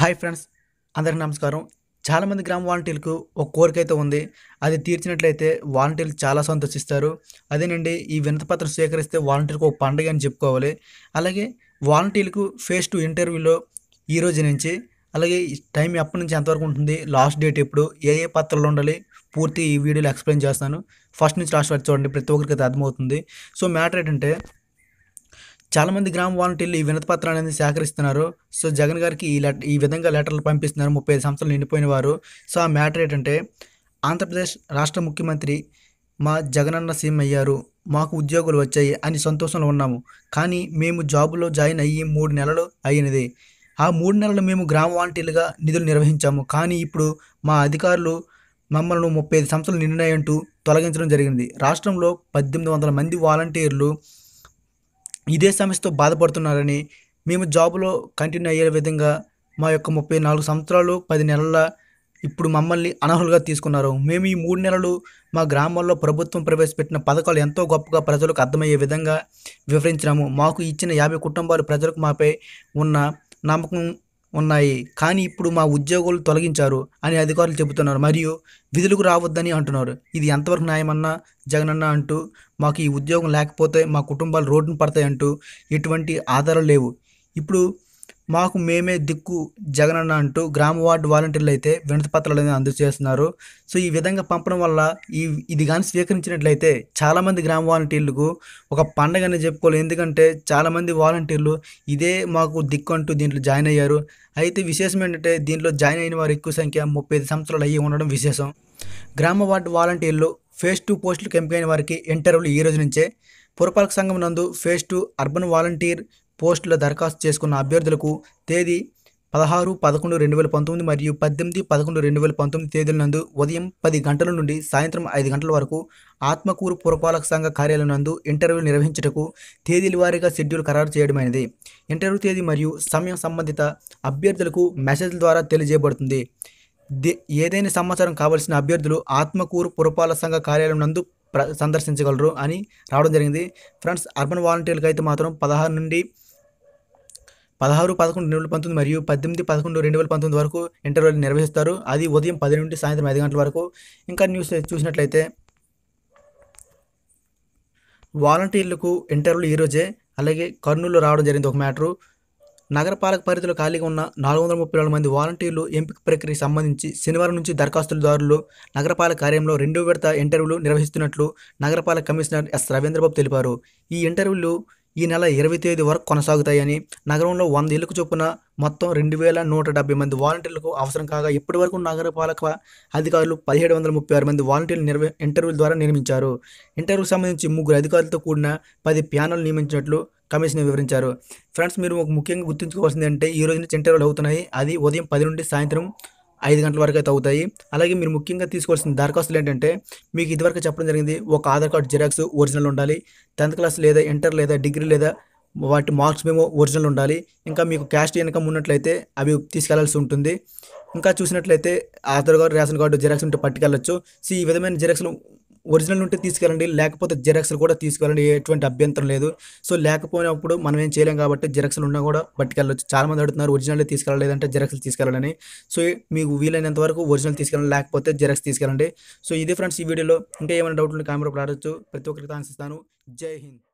hi friends అందరికీ నమస్కారం చాలామంది గ్రామ వాలంటీర్లకు ఒక కోరిక అయితే ఉంది అది తీర్చినట్లయితే వాలంటీర్లు చాలా సంతోషిస్తారు అదేనండి ఈ పత్రం స్వీకరిస్తే వాలంటీర్కి ఒక పండుగ అని చెప్పుకోవాలి అలాగే వాలంటీర్లకు ఫేస్ టు ఇంటర్వ్యూలో ఈ రోజు నుంచి అలాగే టైం ఎప్పటి నుంచి ఎంతవరకు ఉంటుంది లాస్ట్ డేట్ ఎప్పుడు ఏ ఏ పత్రాలు ఉండాలి పూర్తి ఈ వీడియోలో ఎక్స్ప్లెయిన్ చేస్తాను ఫస్ట్ నుంచి లాస్ట్ వరకు చూడండి ప్రతి ఒక్కరికి అయితే అర్థమవుతుంది సో మ్యాటర్ ఏంటంటే చాలామంది గ్రామ వాలంటీర్లు ఈ వినతపత్రాన్ని అనేది సేకరిస్తున్నారు సో జగన్ గారికి ఈ లెటర్ ఈ విధంగా లెటర్లు పంపిస్తున్నారు ముప్పై ఐదు సంవత్సరాలు నిండిపోయిన వారు సో ఆ మ్యాటర్ ఏంటంటే ఆంధ్రప్రదేశ్ రాష్ట్ర ముఖ్యమంత్రి మా జగనన్న సీఎం అయ్యారు మాకు ఉద్యోగులు వచ్చాయి అని సంతోషంలో ఉన్నాము కానీ మేము జాబులో జాయిన్ అయ్యి మూడు నెలలు అయినది ఆ మూడు నెలలు మేము గ్రామ వాలంటీర్లుగా నిధులు నిర్వహించాము కానీ ఇప్పుడు మా అధికారులు మమ్మల్ని ముప్పై ఐదు సంవత్సరాలు నిండినాయంటూ తొలగించడం జరిగింది రాష్ట్రంలో పద్దెనిమిది వందల మంది వాలంటీర్లు ఇదే సమస్యతో బాధపడుతున్నారని మేము జాబ్లో కంటిన్యూ అయ్యే విధంగా మా యొక్క ముప్పై నాలుగు సంవత్సరాలు పది నెలల ఇప్పుడు మమ్మల్ని అనర్హులుగా తీసుకున్నారు మేము ఈ మూడు నెలలు మా గ్రామాల్లో ప్రభుత్వం ప్రవేశపెట్టిన పథకాలు ఎంతో గొప్పగా ప్రజలకు అర్థమయ్యే విధంగా వివరించినాము మాకు ఇచ్చిన యాభై కుటుంబాలు ప్రజలకు మాపై ఉన్న నమ్మకం ఉన్నాయి కానీ ఇప్పుడు మా ఉద్యోగులు తొలగించారు అని అధికారులు చెబుతున్నారు మరియు విధులకు రావద్దని అంటున్నారు ఇది ఎంతవరకు న్యాయమన్నా జగనన్న అంటూ మాకు ఈ ఉద్యోగం లేకపోతే మా కుటుంబాలు రోడ్డున పడతాయంటూ ఎటువంటి ఆధారాలు లేవు ఇప్పుడు మాకు మేమే దిక్కు జగన్ అన్న అంటూ గ్రామ వార్డు వాలంటీర్లు అయితే వినతిపత్రాలు అనేది అందజేస్తున్నారు సో ఈ విధంగా పంపడం వల్ల ఈ ఇది కానీ స్వీకరించినట్లయితే చాలామంది గ్రామ వాలంటీర్లకు ఒక పండగ చెప్పుకోలేదు చెప్పుకోవాలి ఎందుకంటే చాలామంది వాలంటీర్లు ఇదే మాకు దిక్కు అంటూ దీంట్లో జాయిన్ అయ్యారు అయితే విశేషం ఏంటంటే దీంట్లో జాయిన్ అయిన వారు ఎక్కువ సంఖ్య ముప్పై ఐదు సంవత్సరాలు అయ్యి ఉండడం విశేషం గ్రామ వార్డు వాలంటీర్లు ఫేస్ టూ పోస్టులకు ఎంపికైన వారికి ఇంటర్వ్యూలు ఈ రోజు నుంచే పురపాలక సంఘం నందు ఫేస్ టూ అర్బన్ వాలంటీర్ పోస్టుల దరఖాస్తు చేసుకున్న అభ్యర్థులకు తేదీ పదహారు పదకొండు రెండు వేల పంతొమ్మిది మరియు పద్దెనిమిది పదకొండు రెండు వేల పంతొమ్మిది తేదీల నందు ఉదయం పది గంటల నుండి సాయంత్రం ఐదు గంటల వరకు ఆత్మకూరు పురపాలక సంఘ కార్యాలయం నందు ఇంటర్వ్యూలు నిర్వహించుటకు తేదీల వారీగా షెడ్యూల్ ఖరారు చేయడమైనది ఇంటర్వ్యూ తేదీ మరియు సమయం సంబంధిత అభ్యర్థులకు మెసేజ్ ద్వారా తెలియజేయబడుతుంది ఏదైనా సమాచారం కావాల్సిన అభ్యర్థులు ఆత్మకూరు పురపాలక సంఘ కార్యాలయం నందు సందర్శించగలరు అని రావడం జరిగింది ఫ్రెండ్స్ అర్బన్ వాలంటీర్లకు అయితే మాత్రం పదహారు నుండి పదహారు పదకొండు రెండు వేల పంతొమ్మిది మరియు పద్దెనిమిది పదకొండు రెండు వేల పంతొమ్మిది వరకు ఇంటర్వ్యూలు నిర్వహిస్తారు అది ఉదయం పది నుండి సాయంత్రం ఐదు గంటల వరకు ఇంకా న్యూస్ చూసినట్లయితే వాలంటీర్లకు ఇంటర్వ్యూలు ఈరోజే అలాగే కర్నూలు రావడం జరిగింది ఒక మ్యాటరు నగరపాలక పరిధిలో ఖాళీగా ఉన్న నాలుగు వందల ముప్పై నాలుగు మంది వాలంటీర్లు ఎంపిక ప్రక్రియకు సంబంధించి శనివారం నుంచి దరఖాస్తుదారులు నగరపాలక కార్యంలో రెండో విడత ఇంటర్వ్యూలు నిర్వహిస్తున్నట్లు నగరపాలక కమిషనర్ ఎస్ రవీంద్రబాబు తెలిపారు ఈ ఇంటర్వ్యూలు ఈ నెల ఇరవై తేదీ వరకు కొనసాగుతాయని నగరంలో వంద ఇళ్లకు చొప్పున మొత్తం రెండు వేల నూట డెబ్బై మంది వాలంటీర్లకు అవసరం కాగా ఇప్పటి వరకు నగరపాలక అధికారులు పదిహేడు వందల ముప్పై ఆరు మంది వాలంటీర్లు నిర్వ ఇంటర్వ్యూల ద్వారా నియమించారు ఇంటర్వ్యూకి సంబంధించి ముగ్గురు అధికారులతో కూడిన పది ప్యానల్ నియమించినట్లు కమిషన్ వివరించారు ఫ్రెండ్స్ మీరు ఒక ముఖ్యంగా గుర్తుంచుకోవాల్సింది అంటే ఈ రోజు నుంచి ఇంటర్వ్యూలు అవుతున్నాయి అది ఉదయం పది నుండి సాయంత్రం ఐదు గంటల వరకు అయితే అవుతాయి అలాగే మీరు ముఖ్యంగా తీసుకోవాల్సిన దరఖాస్తులు ఏంటంటే మీకు ఇదివరకు చెప్పడం జరిగింది ఒక ఆధార్ కార్డు జిరాక్స్ ఒరిజినల్ ఉండాలి టెన్త్ క్లాస్ లేదా ఇంటర్ లేదా డిగ్రీ లేదా వాటి మార్క్స్ మేము ఒరిజినల్ ఉండాలి ఇంకా మీకు క్యాస్ట్ ఇన్కమ్ ఉన్నట్లయితే అవి తీసుకెళ్లాల్సి ఉంటుంది ఇంకా చూసినట్లయితే Aadhaar card ration card xerox ఉంటే పట్టుకెళ్ళచ్చు సో ఈ విధమైన జిరాక్స్లు ఒరిజినల్ ఉంటే తీసుకెళ్ళండి లేకపోతే జిరాక్స్లు కూడా తీసుకెళ్ళండి ఎటువంటి అభ్యంతరం లేదు సో లేకపోయినప్పుడు మనం ఏం చేయలేం కాబట్టి జిరాక్స్లు ఉన్నా కూడా పట్టుకెళ్ళొచ్చు చాలా మంది అడుగుతున్నారు ఒరిజినల్ తీసుకెళ్ళలేదంటే జిరాక్స్లు తీసుకెళ్ళాలని సో మీకు వీలైనంత వరకు ఒరిజినల్ తీసుకెళ్ళండి లేకపోతే జిరాక్స్ తీసుకెళ్ళండి సో ఇది ఫ్రెండ్స్ ఈ వీడియోలో ఇంకా ఏమైనా డౌట్లు ఉంటే ప్రతి ఒక్కరికి ఆన్సిస్తాను జై హింద్